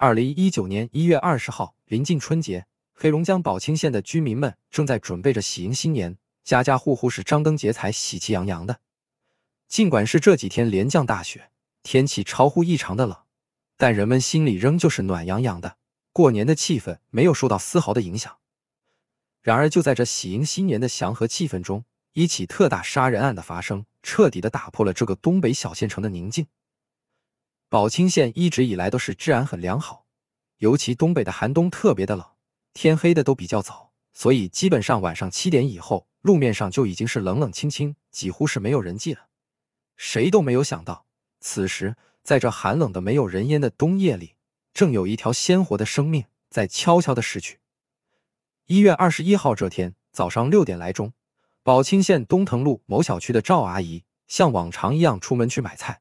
二零一九年一月二十号，临近春节，黑龙江宝清县的居民们正在准备着喜迎新年，家家户户是张灯结彩，喜气洋洋的。尽管是这几天连降大雪，天气超乎异常的冷，但人们心里仍旧是暖洋洋的，过年的气氛没有受到丝毫的影响。然而，就在这喜迎新年的祥和气氛中，一起特大杀人案的发生，彻底的打破了这个东北小县城的宁静。宝清县一直以来都是治安很良好，尤其东北的寒冬特别的冷，天黑的都比较早，所以基本上晚上七点以后，路面上就已经是冷冷清清，几乎是没有人迹了。谁都没有想到，此时在这寒冷的、没有人烟的冬夜里，正有一条鲜活的生命在悄悄的逝去。一月二十一号这天早上六点来钟，宝清县东腾路某小区的赵阿姨像往常一样出门去买菜。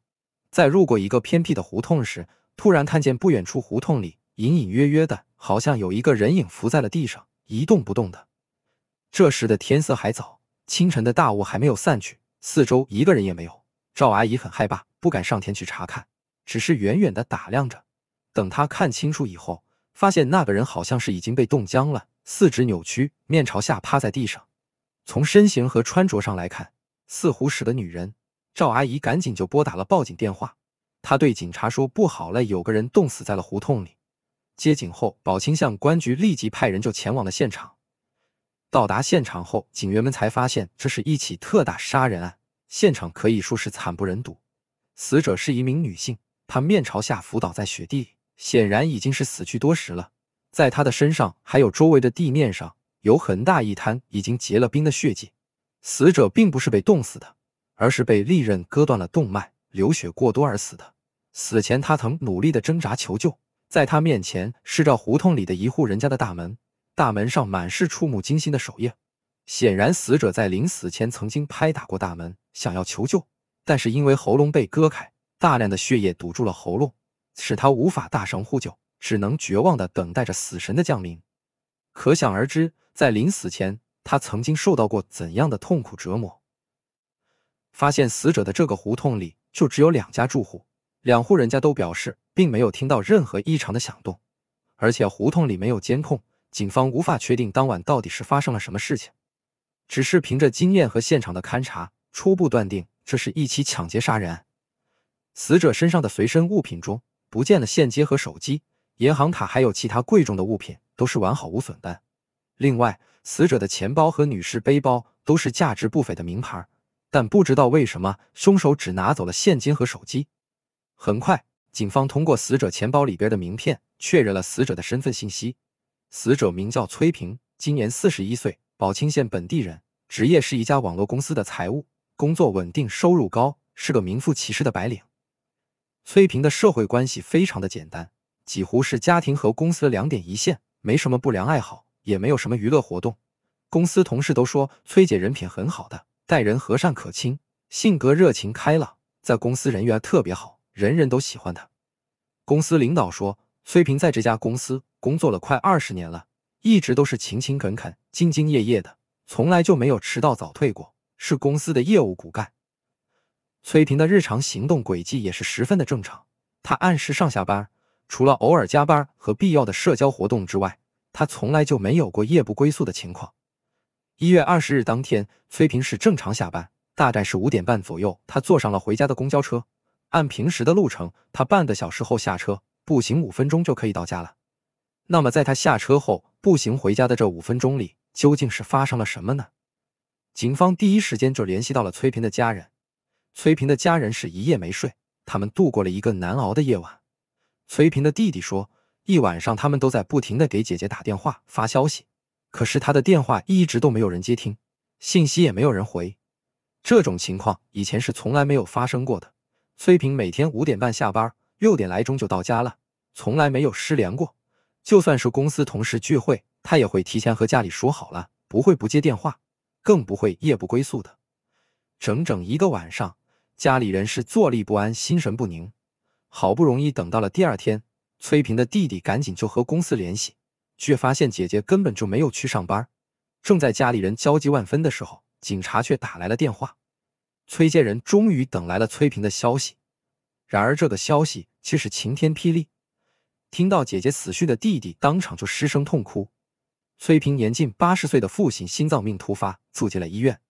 在路过一个偏僻的胡同时，突然看见不远处胡同里隐隐约约的，好像有一个人影伏在了地上，一动不动的。这时的天色还早，清晨的大雾还没有散去，四周一个人也没有。赵阿姨很害怕，不敢上前去查看，只是远远的打量着。等她看清楚以后，发现那个人好像是已经被冻僵了，四肢扭曲，面朝下趴在地上。从身形和穿着上来看，似乎是个女人。赵阿姨赶紧就拨打了报警电话，她对警察说：“不好了，有个人冻死在了胡同里。”接警后，宝清向公安局立即派人就前往了现场。到达现场后，警员们才发现这是一起特大杀人案，现场可以说是惨不忍睹。死者是一名女性，她面朝下伏倒在雪地里，显然已经是死去多时了。在她的身上还有周围的地面上有很大一滩已经结了冰的血迹。死者并不是被冻死的。而是被利刃割断了动脉，流血过多而死的。死前他曾努力的挣扎求救，在他面前是这胡同里的一户人家的大门，大门上满是触目惊心的手印。显然，死者在临死前曾经拍打过大门，想要求救，但是因为喉咙被割开，大量的血液堵住了喉咙，使他无法大声呼救，只能绝望的等待着死神的降临。可想而知，在临死前他曾经受到过怎样的痛苦折磨。发现死者的这个胡同里就只有两家住户，两户人家都表示并没有听到任何异常的响动，而且胡同里没有监控，警方无法确定当晚到底是发生了什么事情。只是凭着经验和现场的勘查，初步断定这是一起抢劫杀人。死者身上的随身物品中不见了现金和手机、银行卡，还有其他贵重的物品都是完好无损的。另外，死者的钱包和女士背包都是价值不菲的名牌。但不知道为什么，凶手只拿走了现金和手机。很快，警方通过死者钱包里边的名片确认了死者的身份信息。死者名叫崔平，今年四十一岁，宝清县本地人，职业是一家网络公司的财务，工作稳定，收入高，是个名副其实的白领。崔平的社会关系非常的简单，几乎是家庭和公司两点一线，没什么不良爱好，也没有什么娱乐活动。公司同事都说崔姐人品很好的。待人和善可亲，性格热情开朗，在公司人缘特别好，人人都喜欢他。公司领导说，崔平在这家公司工作了快二十年了，一直都是勤勤恳恳、兢兢业业的，从来就没有迟到早退过，是公司的业务骨干。崔平的日常行动轨迹也是十分的正常，他按时上下班，除了偶尔加班和必要的社交活动之外，他从来就没有过夜不归宿的情况。一月二十日当天，崔平是正常下班，大概是五点半左右，他坐上了回家的公交车。按平时的路程，他半个小时后下车，步行五分钟就可以到家了。那么，在他下车后步行回家的这五分钟里，究竟是发生了什么呢？警方第一时间就联系到了崔平的家人。崔平的家人是一夜没睡，他们度过了一个难熬的夜晚。崔平的弟弟说，一晚上他们都在不停的给姐姐打电话发消息。可是他的电话一直都没有人接听，信息也没有人回。这种情况以前是从来没有发生过的。崔平每天五点半下班，六点来钟就到家了，从来没有失联过。就算是公司同事聚会，他也会提前和家里说好了，不会不接电话，更不会夜不归宿的。整整一个晚上，家里人是坐立不安，心神不宁。好不容易等到了第二天，崔平的弟弟赶紧就和公司联系。却发现姐姐根本就没有去上班。正在家里人焦急万分的时候，警察却打来了电话。崔家人终于等来了崔平的消息，然而这个消息却是晴天霹雳。听到姐姐死讯的弟弟当场就失声痛哭。崔平年近八十岁的父亲心脏病突发，住进了医院。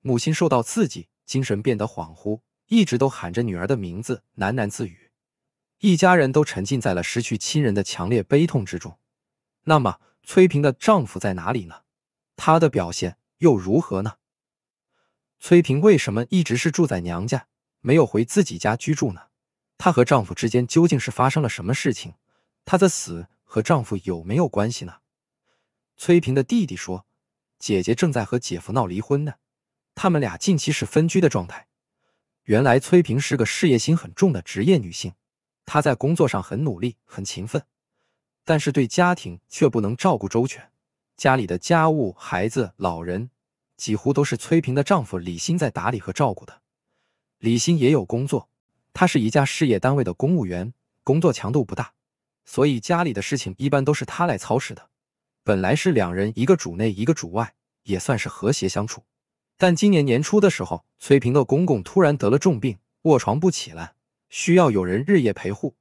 母亲受到刺激，精神变得恍惚，一直都喊着女儿的名字喃喃自语。一家人都沉浸在了失去亲人的强烈悲痛之中。那么崔萍的丈夫在哪里呢？她的表现又如何呢？崔萍为什么一直是住在娘家，没有回自己家居住呢？她和丈夫之间究竟是发生了什么事情？她的死和丈夫有没有关系呢？崔萍的弟弟说：“姐姐正在和姐夫闹离婚呢，他们俩近期是分居的状态。”原来崔萍是个事业心很重的职业女性，她在工作上很努力，很勤奋。但是对家庭却不能照顾周全，家里的家务、孩子、老人几乎都是崔平的丈夫李鑫在打理和照顾的。李鑫也有工作，他是一家事业单位的公务员，工作强度不大，所以家里的事情一般都是他来操持的。本来是两人一个主内一个主外，也算是和谐相处。但今年年初的时候，崔平的公公突然得了重病，卧床不起来，需要有人日夜陪护。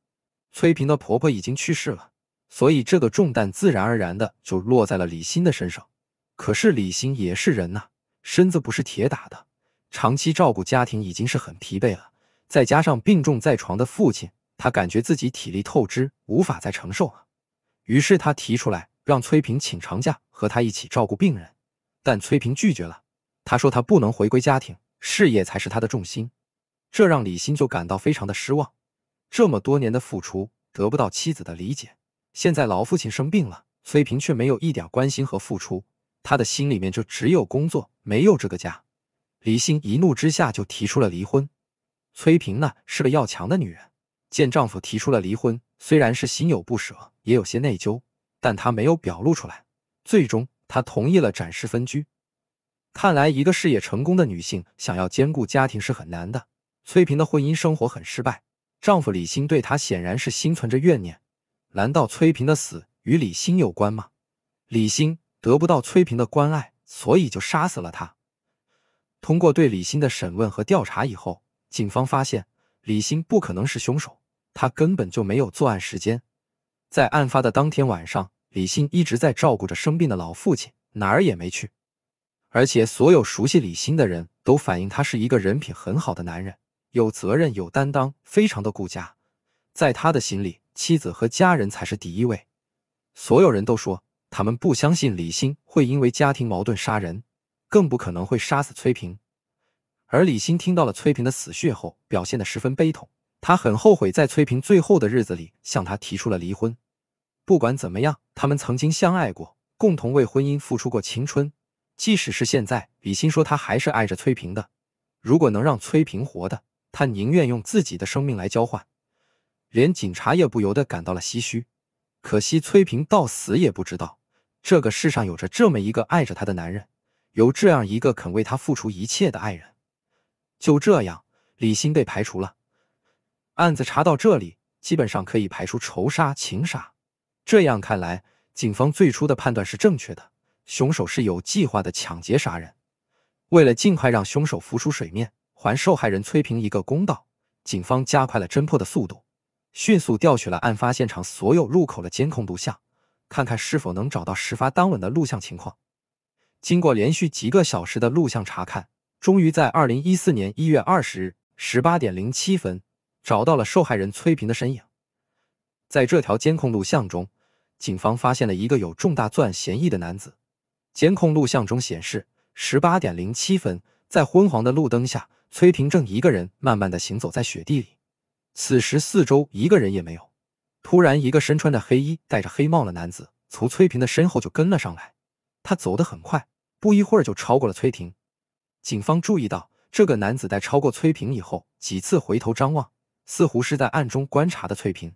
崔平的婆婆已经去世了。所以这个重担自然而然的就落在了李鑫的身上。可是李鑫也是人呐，身子不是铁打的，长期照顾家庭已经是很疲惫了，再加上病重在床的父亲，他感觉自己体力透支，无法再承受了。于是他提出来让崔平请长假，和他一起照顾病人。但崔平拒绝了，他说他不能回归家庭，事业才是他的重心。这让李鑫就感到非常的失望，这么多年的付出得不到妻子的理解。现在老父亲生病了，崔平却没有一点关心和付出，他的心里面就只有工作，没有这个家。李欣一怒之下就提出了离婚。崔平呢是个要强的女人，见丈夫提出了离婚，虽然是心有不舍，也有些内疚，但她没有表露出来。最终，她同意了暂时分居。看来，一个事业成功的女性想要兼顾家庭是很难的。崔平的婚姻生活很失败，丈夫李欣对她显然是心存着怨念。难道崔平的死与李欣有关吗？李欣得不到崔平的关爱，所以就杀死了他。通过对李欣的审问和调查以后，警方发现李欣不可能是凶手，他根本就没有作案时间。在案发的当天晚上，李欣一直在照顾着生病的老父亲，哪儿也没去。而且，所有熟悉李欣的人都反映，他是一个人品很好的男人，有责任、有担当，非常的顾家。在他的心里。妻子和家人才是第一位。所有人都说他们不相信李欣会因为家庭矛盾杀人，更不可能会杀死崔平。而李欣听到了崔平的死讯后，表现得十分悲痛。他很后悔在崔平最后的日子里向他提出了离婚。不管怎么样，他们曾经相爱过，共同为婚姻付出过青春。即使是现在，李欣说他还是爱着崔平的。如果能让崔平活的，他宁愿用自己的生命来交换。连警察也不由得感到了唏嘘，可惜崔平到死也不知道这个世上有着这么一个爱着他的男人，有这样一个肯为他付出一切的爱人。就这样，李欣被排除了，案子查到这里，基本上可以排除仇杀、情杀。这样看来，警方最初的判断是正确的，凶手是有计划的抢劫杀人。为了尽快让凶手浮出水面，还受害人崔平一个公道，警方加快了侦破的速度。迅速调取了案发现场所有路口的监控录像，看看是否能找到事发当晚的录像情况。经过连续几个小时的录像查看，终于在二零一四年一月二十日十八点零七分找到了受害人崔平的身影。在这条监控录像中，警方发现了一个有重大作案嫌疑的男子。监控录像中显示，十八点零七分，在昏黄的路灯下，崔平正一个人慢慢的行走在雪地里。此时四周一个人也没有，突然，一个身穿着黑衣、戴着黑帽的男子从崔平的身后就跟了上来。他走得很快，不一会儿就超过了崔平。警方注意到，这个男子在超过崔平以后，几次回头张望，似乎是在暗中观察的崔平。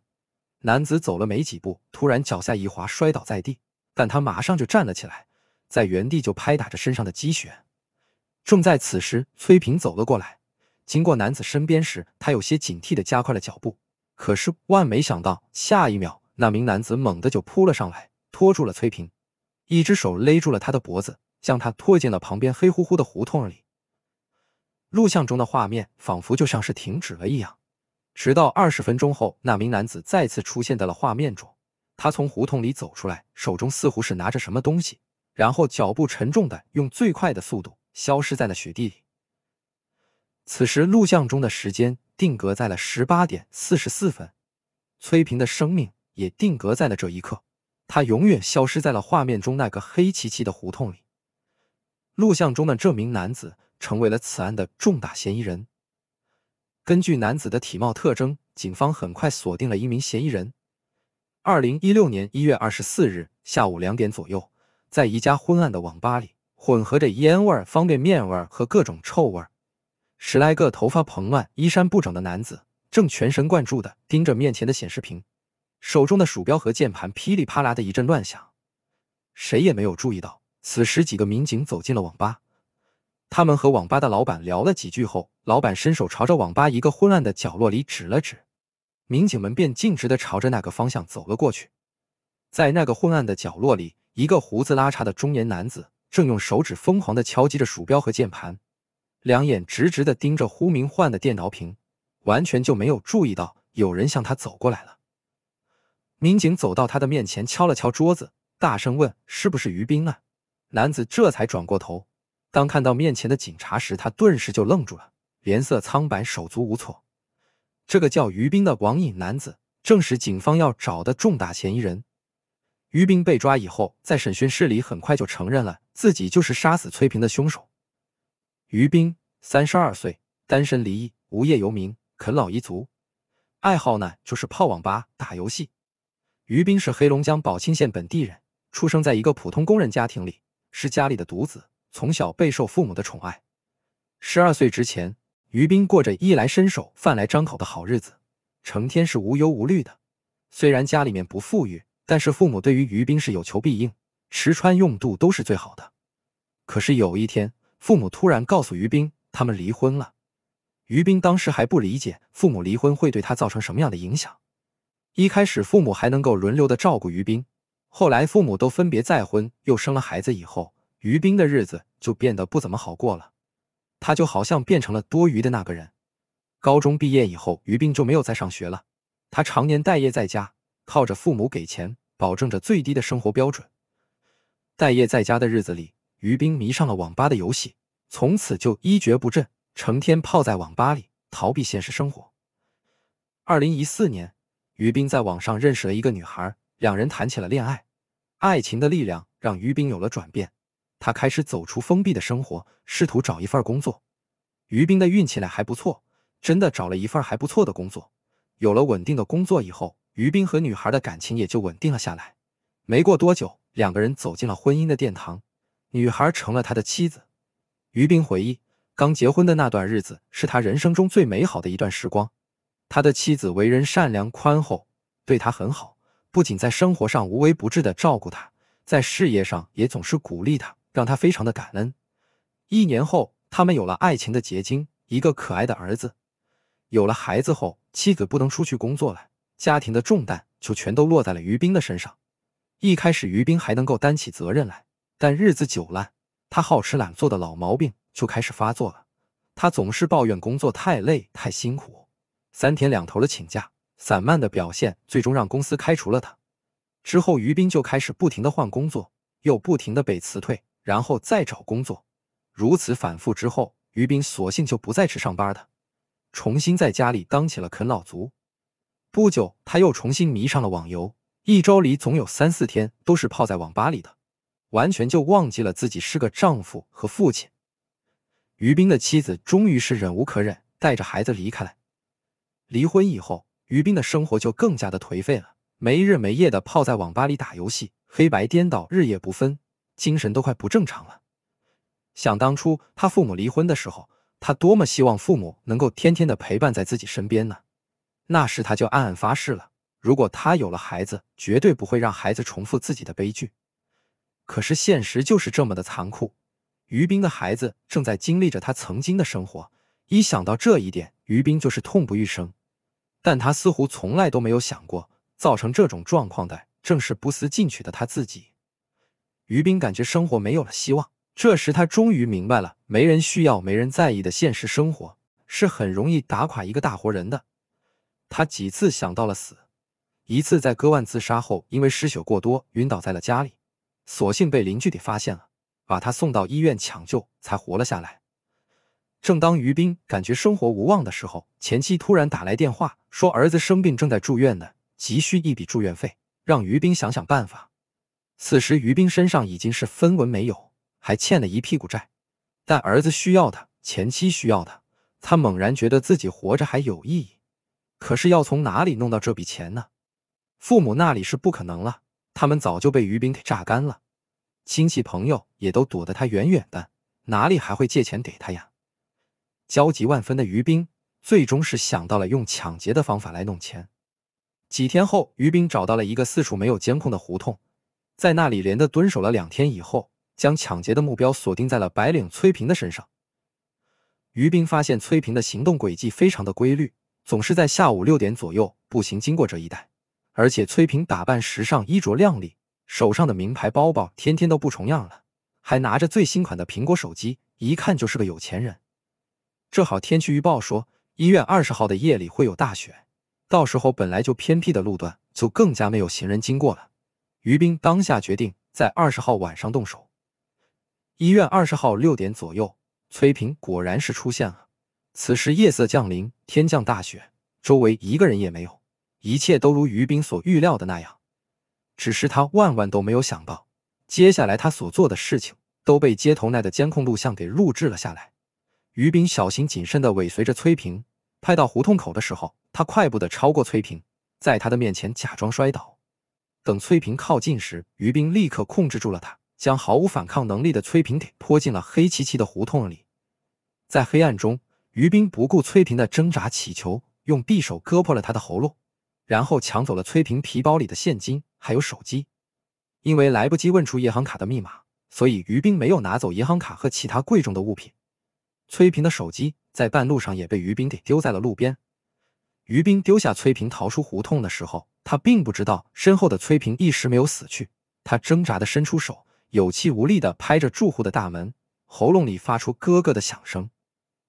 男子走了没几步，突然脚下一滑，摔倒在地。但他马上就站了起来，在原地就拍打着身上的积雪。正在此时，崔平走了过来。经过男子身边时，他有些警惕地加快了脚步。可是万没想到，下一秒，那名男子猛地就扑了上来，拖住了崔平，一只手勒住了他的脖子，将他拖进了旁边黑乎乎的胡同里。录像中的画面仿佛就像是停止了一样，直到二十分钟后，那名男子再次出现在了画面中。他从胡同里走出来，手中似乎是拿着什么东西，然后脚步沉重的用最快的速度消失在了雪地里。此时，录像中的时间定格在了十八点四十四分，崔平的生命也定格在了这一刻。他永远消失在了画面中那个黑漆漆的胡同里。录像中的这名男子成为了此案的重大嫌疑人。根据男子的体貌特征，警方很快锁定了一名嫌疑人。二零一六年一月二十四日下午两点左右，在一家昏暗的网吧里，混合着烟味、方便面味和各种臭味。十来个头发蓬乱、衣衫不整的男子，正全神贯注地盯着面前的显示屏，手中的鼠标和键盘噼里啪啦的一阵乱响，谁也没有注意到。此时，几个民警走进了网吧，他们和网吧的老板聊了几句后，老板伸手朝着网吧一个昏暗的角落里指了指，民警们便径直地朝着那个方向走了过去。在那个昏暗的角落里，一个胡子拉碴的中年男子正用手指疯狂地敲击着鼠标和键盘。两眼直直的盯着忽明唤的电脑屏，完全就没有注意到有人向他走过来了。民警走到他的面前，敲了敲桌子，大声问：“是不是于斌啊？”男子这才转过头。当看到面前的警察时，他顿时就愣住了，脸色苍白，手足无措。这个叫于斌的网瘾男子，正是警方要找的重大嫌疑人。于斌被抓以后，在审讯室里很快就承认了自己就是杀死崔平的凶手。于冰，三十二岁，单身离异，无业游民，啃老一族。爱好呢，就是泡网吧打游戏。于兵是黑龙江宝清县本地人，出生在一个普通工人家庭里，是家里的独子，从小备受父母的宠爱。十二岁之前，于斌过着衣来伸手、饭来张口的好日子，成天是无忧无虑的。虽然家里面不富裕，但是父母对于于兵是有求必应，吃穿用度都是最好的。可是有一天。父母突然告诉于冰，他们离婚了。于冰当时还不理解父母离婚会对他造成什么样的影响。一开始，父母还能够轮流的照顾于冰，后来父母都分别再婚，又生了孩子以后，于冰的日子就变得不怎么好过了。他就好像变成了多余的那个人。高中毕业以后，于斌就没有再上学了。他常年待业在家，靠着父母给钱，保证着最低的生活标准。待业在家的日子里。于冰迷上了网吧的游戏，从此就一蹶不振，成天泡在网吧里逃避现实生活。二零一四年，于斌在网上认识了一个女孩，两人谈起了恋爱。爱情的力量让于斌有了转变，他开始走出封闭的生活，试图找一份工作。于斌的运气来还不错，真的找了一份还不错的工作。有了稳定的工作以后，于斌和女孩的感情也就稳定了下来。没过多久，两个人走进了婚姻的殿堂。女孩成了他的妻子。于冰回忆，刚结婚的那段日子是他人生中最美好的一段时光。他的妻子为人善良宽厚，对他很好，不仅在生活上无微不至的照顾他，在事业上也总是鼓励他，让他非常的感恩。一年后，他们有了爱情的结晶，一个可爱的儿子。有了孩子后，妻子不能出去工作了，家庭的重担就全都落在了于冰的身上。一开始，于冰还能够担起责任来。但日子久了，他好吃懒做的老毛病就开始发作了。他总是抱怨工作太累太辛苦，三天两头的请假，散漫的表现最终让公司开除了他。之后，于斌就开始不停的换工作，又不停的被辞退，然后再找工作，如此反复之后，于斌索性就不再去上班的，重新在家里当起了啃老族。不久，他又重新迷上了网游，一周里总有三四天都是泡在网吧里的。完全就忘记了自己是个丈夫和父亲。于斌的妻子终于是忍无可忍，带着孩子离开了。离婚以后，于斌的生活就更加的颓废了，没日没夜的泡在网吧里打游戏，黑白颠倒，日夜不分，精神都快不正常了。想当初他父母离婚的时候，他多么希望父母能够天天的陪伴在自己身边呢？那时他就暗暗发誓了，如果他有了孩子，绝对不会让孩子重复自己的悲剧。可是现实就是这么的残酷，于斌的孩子正在经历着他曾经的生活。一想到这一点，于斌就是痛不欲生。但他似乎从来都没有想过，造成这种状况的正是不思进取的他自己。于斌感觉生活没有了希望，这时他终于明白了，没人需要、没人在意的现实生活是很容易打垮一个大活人的。他几次想到了死，一次在割腕自杀后，因为失血过多晕倒在了家里。所幸被邻居给发现了，把他送到医院抢救，才活了下来。正当于兵感觉生活无望的时候，前妻突然打来电话，说儿子生病正在住院呢，急需一笔住院费，让于兵想想办法。此时于斌身上已经是分文没有，还欠了一屁股债，但儿子需要他，前妻需要他，他猛然觉得自己活着还有意义。可是要从哪里弄到这笔钱呢？父母那里是不可能了。他们早就被于兵给榨干了，亲戚朋友也都躲得他远远的，哪里还会借钱给他呀？焦急万分的于兵，最终是想到了用抢劫的方法来弄钱。几天后，于兵找到了一个四处没有监控的胡同，在那里连着蹲守了两天以后，将抢劫的目标锁定在了白领崔平的身上。于兵发现崔平的行动轨迹非常的规律，总是在下午六点左右步行经过这一带。而且崔萍打扮时尚，衣着靓丽，手上的名牌包包天天都不重样了，还拿着最新款的苹果手机，一看就是个有钱人。正好天气预报说一月二十号的夜里会有大雪，到时候本来就偏僻的路段就更加没有行人经过了。于斌当下决定在二十号晚上动手。医院二十号六点左右，崔萍果然是出现了。此时夜色降临，天降大雪，周围一个人也没有。一切都如于斌所预料的那样，只是他万万都没有想到，接下来他所做的事情都被街头奈的监控录像给录制了下来。于斌小心谨慎地尾随着崔平，拍到胡同口的时候，他快步地超过崔平，在他的面前假装摔倒。等崔平靠近时，于斌立刻控制住了他，将毫无反抗能力的崔平给拖进了黑漆漆的胡同里。在黑暗中，于斌不顾崔平的挣扎乞求，用匕首割破了他的喉咙。然后抢走了崔平皮包里的现金，还有手机。因为来不及问出银行卡的密码，所以于兵没有拿走银行卡和其他贵重的物品。崔平的手机在半路上也被于斌给丢在了路边。于斌丢下崔平逃出胡同的时候，他并不知道身后的崔平一时没有死去。他挣扎的伸出手，有气无力的拍着住户的大门，喉咙里发出咯咯的响声，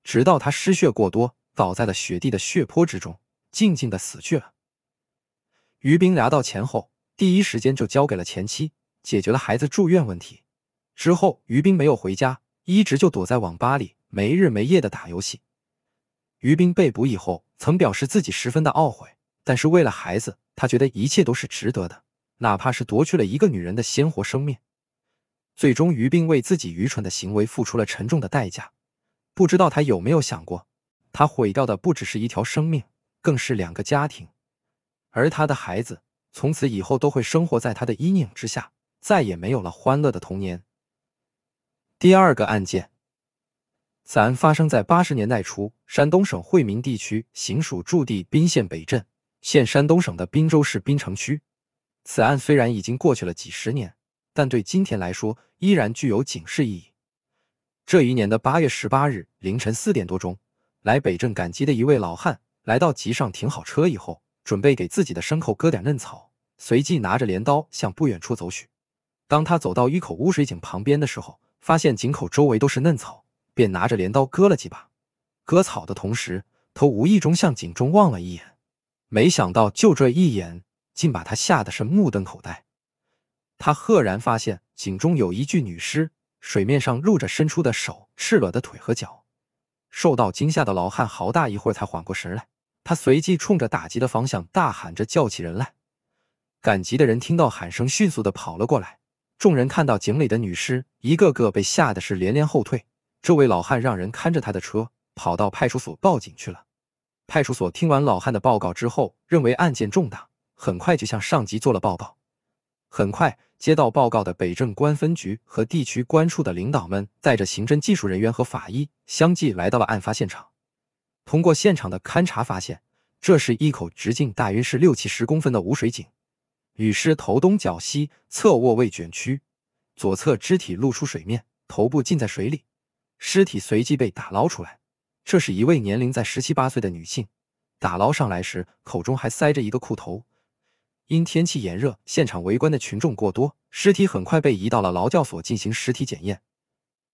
直到他失血过多，倒在了雪地的血泊之中，静静的死去了。于冰拿到钱后，第一时间就交给了前妻，解决了孩子住院问题。之后，于冰没有回家，一直就躲在网吧里，没日没夜的打游戏。于兵被捕以后，曾表示自己十分的懊悔，但是为了孩子，他觉得一切都是值得的，哪怕是夺去了一个女人的鲜活生命。最终，于斌为自己愚蠢的行为付出了沉重的代价。不知道他有没有想过，他毁掉的不只是一条生命，更是两个家庭。而他的孩子从此以后都会生活在他的阴影之下，再也没有了欢乐的童年。第二个案件，此案发生在八十年代初，山东省惠民地区行署驻地宾县北镇，现山东省的滨州市滨城区。此案虽然已经过去了几十年，但对今天来说依然具有警示意义。这一年的八月十八日凌晨四点多钟，来北镇赶集的一位老汉来到集上停好车以后。准备给自己的牲口割点嫩草，随即拿着镰刀向不远处走去。当他走到一口污水井旁边的时候，发现井口周围都是嫩草，便拿着镰刀割了几把。割草的同时，他无意中向井中望了一眼，没想到就这一眼，竟把他吓得是目瞪口呆。他赫然发现井中有一具女尸，水面上露着伸出的手、赤裸的腿和脚。受到惊吓的老汉好大一会儿才缓过神来。他随即冲着打击的方向大喊着叫起人来，赶集的人听到喊声，迅速的跑了过来。众人看到井里的女尸，一个个被吓得是连连后退。这位老汉让人看着他的车，跑到派出所报警去了。派出所听完老汉的报告之后，认为案件重大，很快就向上级做了报告。很快，接到报告的北镇关分局和地区关处的领导们，带着刑侦技术人员和法医，相继来到了案发现场。通过现场的勘查发现，这是一口直径大约是六七十公分的无水井。女尸头东脚西侧卧位卷曲，左侧肢体露出水面，头部浸在水里。尸体随即被打捞出来，这是一位年龄在十七八岁的女性。打捞上来时，口中还塞着一个裤头。因天气炎热，现场围观的群众过多，尸体很快被移到了劳教所进行尸体检验。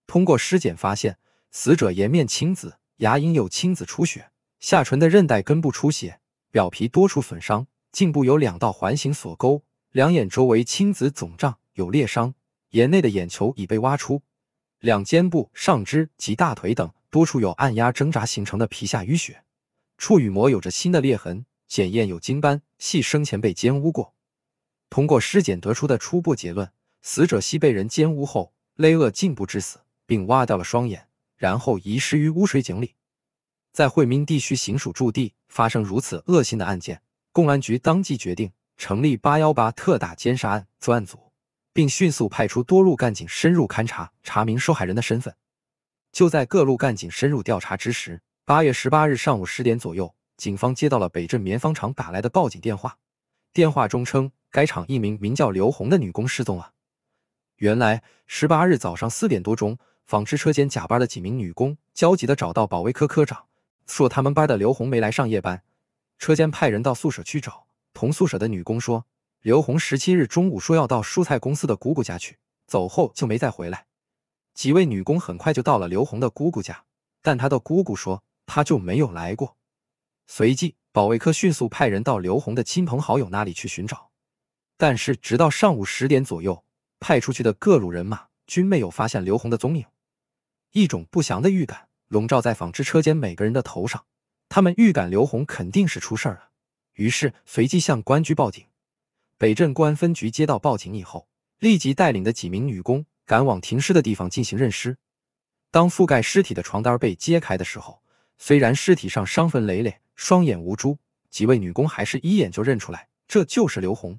通过尸检发现，死者颜面青紫。牙龈有青紫出血，下唇的韧带根部出血，表皮多处损伤，颈部有两道环形锁沟，两眼周围青紫肿胀，有裂伤，眼内的眼球已被挖出，两肩部、上肢及大腿等多处有按压挣扎形成的皮下淤血，处女膜有着新的裂痕，检验有精斑，系生前被奸污过。通过尸检得出的初步结论，死者系被人奸污后勒扼颈部致死，并挖掉了双眼。然后遗失于污水井里，在惠民地区行署驻地发生如此恶性的案件，公安局当即决定成立“八幺八”特大奸杀案专案组，并迅速派出多路干警深入勘查，查明受害人的身份。就在各路干警深入调查之时，八月十八日上午十点左右，警方接到了北镇棉纺厂打来的报警电话，电话中称该厂一名名叫刘红的女工失踪了。原来，十八日早上四点多钟。纺织车间假班的几名女工焦急地找到保卫科科长，说他们班的刘红没来上夜班。车间派人到宿舍去找，同宿舍的女工说，刘红十七日中午说要到蔬菜公司的姑姑家去，走后就没再回来。几位女工很快就到了刘红的姑姑家，但她的姑姑说她就没有来过。随即，保卫科迅速派人到刘红的亲朋好友那里去寻找，但是直到上午十点左右，派出去的各路人马均没有发现刘红的踪影。一种不祥的预感笼罩在纺织车间每个人的头上，他们预感刘红肯定是出事了，于是随即向公安局报警。北镇公安分局接到报警以后，立即带领的几名女工赶往停尸的地方进行认尸。当覆盖尸体的床单被揭开的时候，虽然尸体上伤痕累累，双眼无珠，几位女工还是一眼就认出来这就是刘红。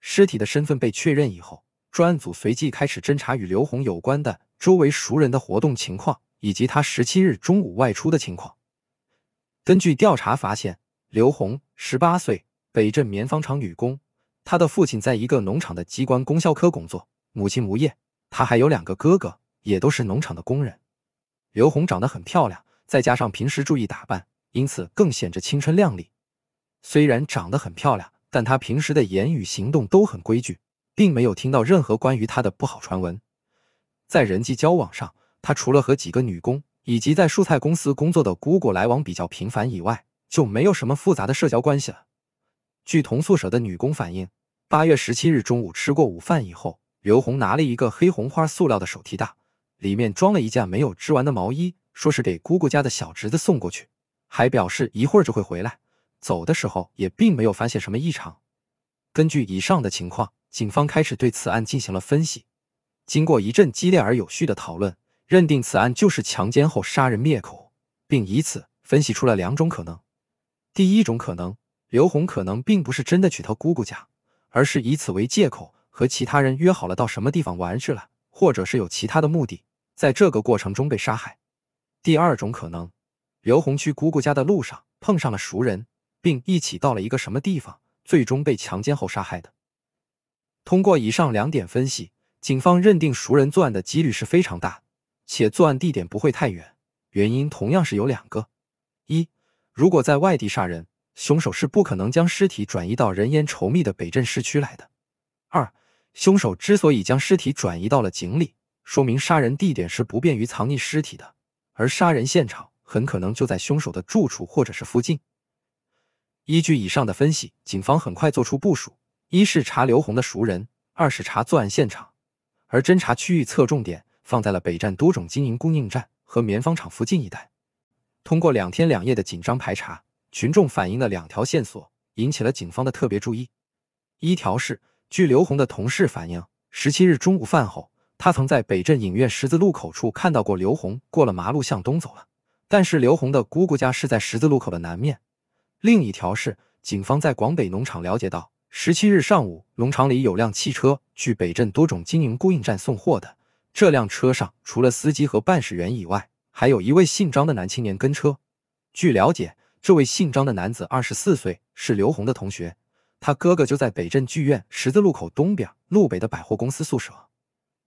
尸体的身份被确认以后。专案组随即开始侦查与刘红有关的周围熟人的活动情况，以及他十七日中午外出的情况。根据调查发现，刘红十八岁，北镇棉纺厂女工。他的父亲在一个农场的机关供销科工作，母亲无业。他还有两个哥哥，也都是农场的工人。刘红长得很漂亮，再加上平时注意打扮，因此更显着青春靓丽。虽然长得很漂亮，但她平时的言语行动都很规矩。并没有听到任何关于他的不好传闻。在人际交往上，他除了和几个女工以及在蔬菜公司工作的姑姑来往比较频繁以外，就没有什么复杂的社交关系了。据同宿舍的女工反映，八月十七日中午吃过午饭以后，刘红拿了一个黑红花塑料的手提袋，里面装了一件没有织完的毛衣，说是给姑姑家的小侄子送过去，还表示一会儿就会回来。走的时候也并没有发现什么异常。根据以上的情况。警方开始对此案进行了分析，经过一阵激烈而有序的讨论，认定此案就是强奸后杀人灭口，并以此分析出了两种可能：第一种可能，刘红可能并不是真的去他姑姑家，而是以此为借口和其他人约好了到什么地方玩去了，或者是有其他的目的，在这个过程中被杀害；第二种可能，刘红去姑姑家的路上碰上了熟人，并一起到了一个什么地方，最终被强奸后杀害的。通过以上两点分析，警方认定熟人作案的几率是非常大，且作案地点不会太远。原因同样是有两个：一，如果在外地杀人，凶手是不可能将尸体转移到人烟稠密的北镇市区来的；二，凶手之所以将尸体转移到了井里，说明杀人地点是不便于藏匿尸体的，而杀人现场很可能就在凶手的住处或者是附近。依据以上的分析，警方很快做出部署。一是查刘红的熟人，二是查作案现场，而侦查区域侧重点放在了北站多种经营供应站和棉纺厂附近一带。通过两天两夜的紧张排查，群众反映的两条线索引起了警方的特别注意。一条是，据刘红的同事反映，十七日中午饭后，他曾在北镇影院十字路口处看到过刘红过了马路向东走了，但是刘红的姑姑家是在十字路口的南面。另一条是，警方在广北农场了解到。十七日上午，农场里有辆汽车去北镇多种经营供应站送货的。这辆车上除了司机和办事员以外，还有一位姓张的男青年跟车。据了解，这位姓张的男子二十四岁，是刘红的同学。他哥哥就在北镇剧院十字路口东边路北的百货公司宿舍。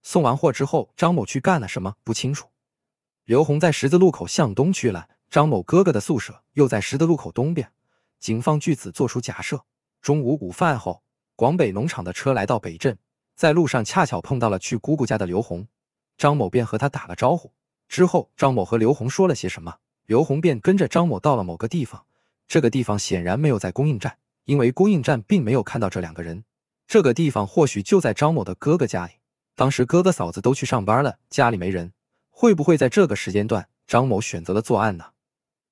送完货之后，张某去干了什么不清楚。刘红在十字路口向东去了，张某哥哥的宿舍又在十字路口东边。警方据此做出假设。中午午饭后，广北农场的车来到北镇，在路上恰巧碰到了去姑姑家的刘红，张某便和他打了招呼。之后，张某和刘红说了些什么，刘红便跟着张某到了某个地方。这个地方显然没有在供应站，因为供应站并没有看到这两个人。这个地方或许就在张某的哥哥家里，当时哥哥嫂子都去上班了，家里没人。会不会在这个时间段，张某选择了作案呢？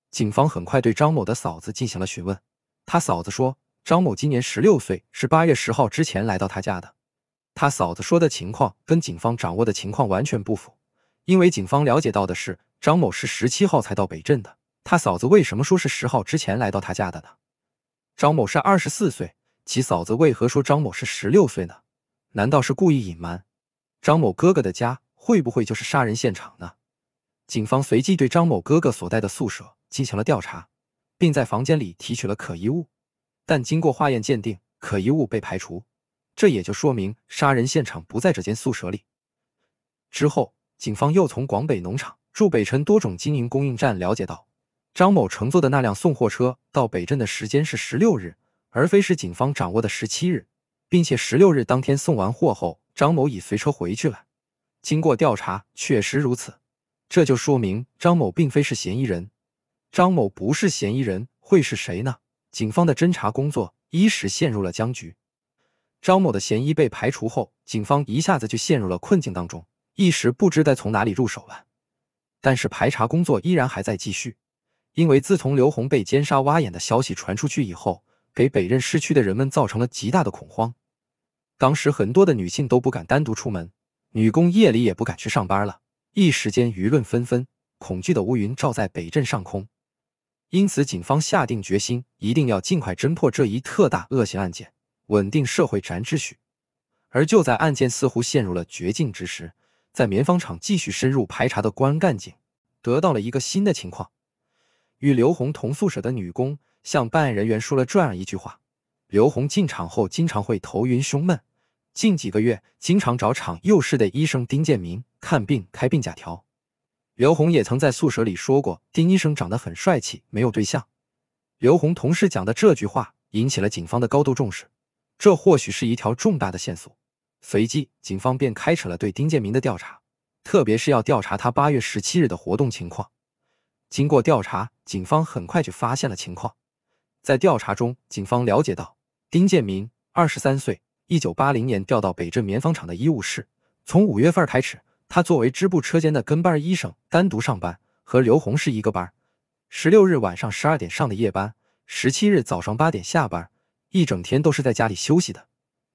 警方很快对张某的嫂子进行了询问，他嫂子说。张某今年十六岁，是八月十号之前来到他家的。他嫂子说的情况跟警方掌握的情况完全不符，因为警方了解到的是张某是十七号才到北镇的。他嫂子为什么说是十号之前来到他家的呢？张某是二十四岁，其嫂子为何说张某是十六岁呢？难道是故意隐瞒？张某哥哥的家会不会就是杀人现场呢？警方随即对张某哥哥所在的宿舍进行了调查，并在房间里提取了可疑物。但经过化验鉴定，可疑物被排除，这也就说明杀人现场不在这间宿舍里。之后，警方又从广北农场、驻北辰多种经营供应站了解到，张某乘坐的那辆送货车到北镇的时间是十六日，而非是警方掌握的十七日，并且十六日当天送完货后，张某已随车回去了。经过调查，确实如此，这就说明张某并非是嫌疑人。张某不是嫌疑人，会是谁呢？警方的侦查工作一时陷入了僵局，张某的嫌疑被排除后，警方一下子就陷入了困境当中，一时不知该从哪里入手了。但是排查工作依然还在继续，因为自从刘红被奸杀挖眼的消息传出去以后，给北镇市区的人们造成了极大的恐慌。当时很多的女性都不敢单独出门，女工夜里也不敢去上班了，一时间舆论纷纷，恐惧的乌云罩在北镇上空。因此，警方下定决心，一定要尽快侦破这一特大恶性案件，稳定社会治安秩序。而就在案件似乎陷入了绝境之时，在棉纺厂继续深入排查的公安干警，得到了一个新的情况：与刘红同宿舍的女工向办案人员说了这样一句话：“刘红进厂后经常会头晕胸闷，近几个月经常找厂幼室的医生丁建明看病，开病假条。”刘红也曾在宿舍里说过，丁医生长得很帅气，没有对象。刘红同事讲的这句话引起了警方的高度重视，这或许是一条重大的线索。随即，警方便开始了对丁建民的调查，特别是要调查他八月十七日的活动情况。经过调查，警方很快就发现了情况。在调查中，警方了解到，丁建民二十三岁，一九八零年调到北镇棉纺厂的医务室，从五月份开始。他作为织布车间的跟班医生，单独上班，和刘红是一个班。十六日晚上十二点上的夜班，十七日早上八点下班，一整天都是在家里休息的。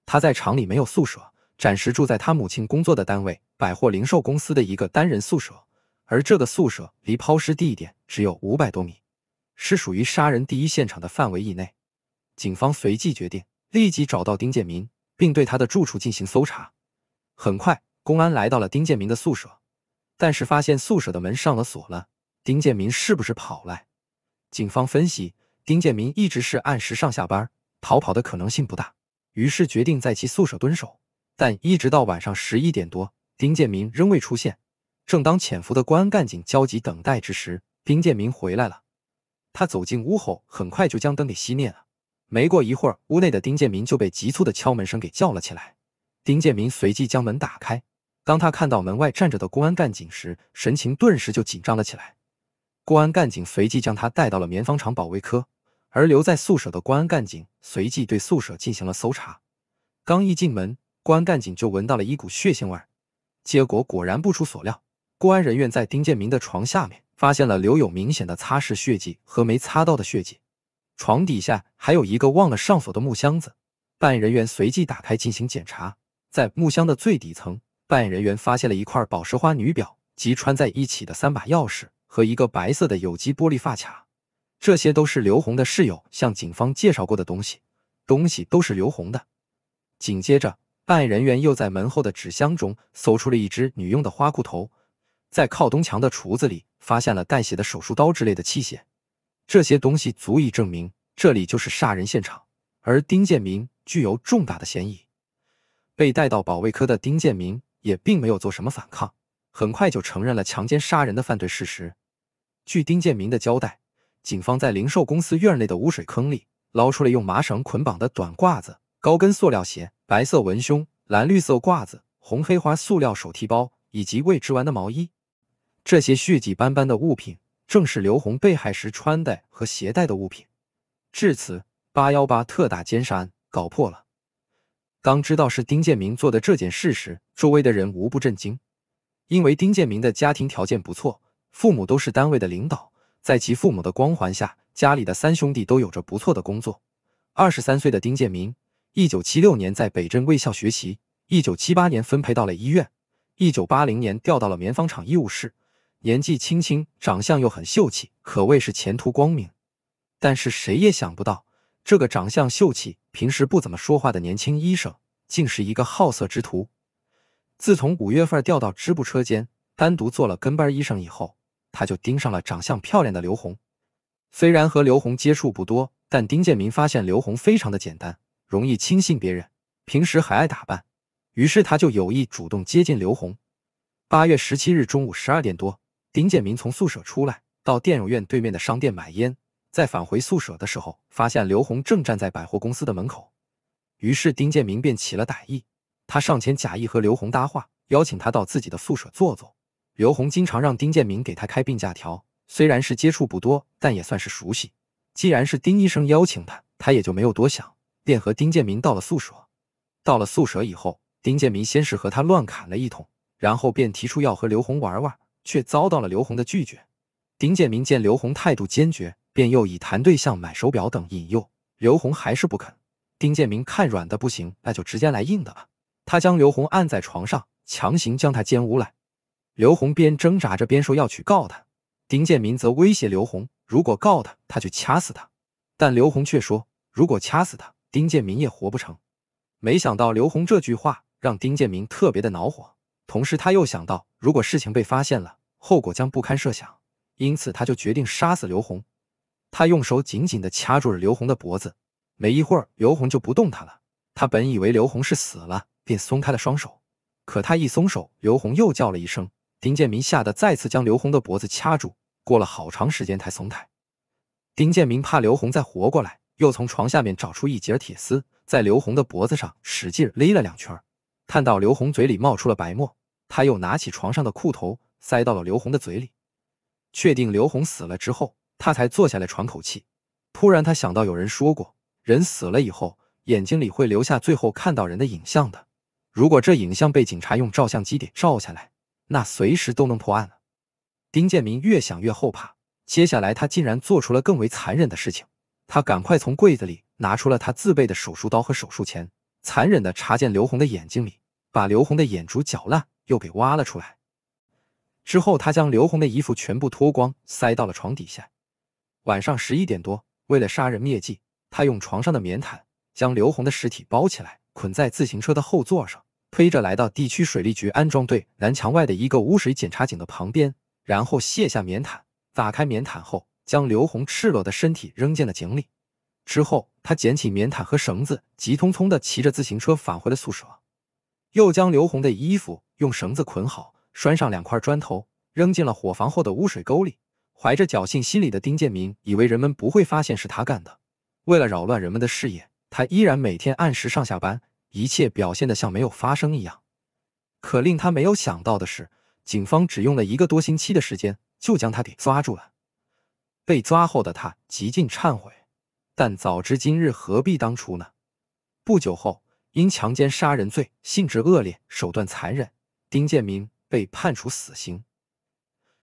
他在厂里没有宿舍，暂时住在他母亲工作的单位——百货零售公司的一个单人宿舍，而这个宿舍离抛尸地点只有五百多米，是属于杀人第一现场的范围以内。警方随即决定立即找到丁建民，并对他的住处进行搜查。很快。公安来到了丁建明的宿舍，但是发现宿舍的门上了锁了。丁建明是不是跑来？警方分析，丁建明一直是按时上下班，逃跑的可能性不大。于是决定在其宿舍蹲守。但一直到晚上十一点多，丁建明仍未出现。正当潜伏的公安干警焦急等待之时，丁建明回来了。他走进屋后，很快就将灯给熄灭了。没过一会儿，屋内的丁建明就被急促的敲门声给叫了起来。丁建明随即将门打开。当他看到门外站着的公安干警时，神情顿时就紧张了起来。公安干警随即将他带到了棉纺厂保卫科，而留在宿舍的公安干警随即对宿舍进行了搜查。刚一进门，公安干警就闻到了一股血腥味儿。结果果然不出所料，公安人员在丁建明的床下面发现了留有明显的擦拭血迹和没擦到的血迹。床底下还有一个忘了上锁的木箱子，办案人员随即打开进行检查，在木箱的最底层。办案人员发现了一块宝石花女表及穿在一起的三把钥匙和一个白色的有机玻璃发卡，这些都是刘红的室友向警方介绍过的东西。东西都是刘红的。紧接着，办案人员又在门后的纸箱中搜出了一只女用的花裤头，在靠东墙的厨子里发现了带血的手术刀之类的器械。这些东西足以证明这里就是杀人现场，而丁建明具有重大的嫌疑。被带到保卫科的丁建明。也并没有做什么反抗，很快就承认了强奸杀人的犯罪事实。据丁建民的交代，警方在零售公司院内的污水坑里捞出了用麻绳捆绑的短褂子、高跟塑料鞋、白色文胸、蓝绿色褂子、红黑花塑料手提包以及未织完的毛衣。这些血迹斑斑的物品，正是刘红被害时穿戴和携带的物品。至此，八幺八特大奸杀案搞破了。当知道是丁建明做的这件事时，周围的人无不震惊。因为丁建明的家庭条件不错，父母都是单位的领导，在其父母的光环下，家里的三兄弟都有着不错的工作。二十三岁的丁建明，一九七六年在北镇卫校学习，一九七八年分配到了医院，一九八零年调到了棉纺厂医务室。年纪轻轻，长相又很秀气，可谓是前途光明。但是谁也想不到。这个长相秀气、平时不怎么说话的年轻医生，竟是一个好色之徒。自从五月份调到织布车间，单独做了跟班医生以后，他就盯上了长相漂亮的刘红。虽然和刘红接触不多，但丁建民发现刘红非常的简单，容易轻信别人，平时还爱打扮。于是他就有意主动接近刘红。八月十七日中午十二点多，丁建民从宿舍出来，到电影院对面的商店买烟。在返回宿舍的时候，发现刘红正站在百货公司的门口，于是丁建明便起了歹意。他上前假意和刘红搭话，邀请他到自己的宿舍坐坐。刘红经常让丁建明给他开病假条，虽然是接触不多，但也算是熟悉。既然是丁医生邀请他，他也就没有多想，便和丁建明到了宿舍。到了宿舍以后，丁建明先是和他乱砍了一通，然后便提出要和刘红玩玩，却遭到了刘红的拒绝。丁建明见刘红态度坚决。便又以谈对象、买手表等引诱刘红，还是不肯。丁建明看软的不行，那就直接来硬的吧。他将刘红按在床上，强行将他奸污了。刘红边挣扎着边说要去告他，丁建明则威胁刘红，如果告他，他就掐死他。但刘红却说，如果掐死他，丁建明也活不成。没想到刘红这句话让丁建明特别的恼火，同时他又想到，如果事情被发现了，后果将不堪设想，因此他就决定杀死刘红。他用手紧紧的掐住了刘红的脖子，没一会儿，刘红就不动弹了。他本以为刘红是死了，便松开了双手。可他一松手，刘红又叫了一声。丁建明吓得再次将刘红的脖子掐住，过了好长时间才松开。丁建明怕刘红再活过来，又从床下面找出一截铁丝，在刘红的脖子上使劲勒了两圈，看到刘红嘴里冒出了白沫，他又拿起床上的裤头塞到了刘红的嘴里，确定刘红死了之后。他才坐下来喘口气，突然他想到有人说过，人死了以后眼睛里会留下最后看到人的影像的。如果这影像被警察用照相机给照下来，那随时都能破案了。丁建明越想越后怕，接下来他竟然做出了更为残忍的事情。他赶快从柜子里拿出了他自备的手术刀和手术钳，残忍地插进刘红的眼睛里，把刘红的眼珠绞烂，又给挖了出来。之后，他将刘红的衣服全部脱光，塞到了床底下。晚上十一点多，为了杀人灭迹，他用床上的棉毯将刘红的尸体包起来，捆在自行车的后座上，推着来到地区水利局安装队南墙外的一个污水检查井的旁边，然后卸下棉毯，打开棉毯后，将刘红赤裸的身体扔进了井里。之后，他捡起棉毯和绳子，急匆匆地骑着自行车返回了宿舍，又将刘红的衣服用绳子捆好，拴上两块砖头，扔进了伙房后的污水沟里。怀着侥幸心理的丁建明以为人们不会发现是他干的。为了扰乱人们的视野，他依然每天按时上下班，一切表现得像没有发生一样。可令他没有想到的是，警方只用了一个多星期的时间就将他给抓住了。被抓后的他极尽忏悔，但早知今日何必当初呢？不久后，因强奸杀人罪性质恶劣、手段残忍，丁建明被判处死刑。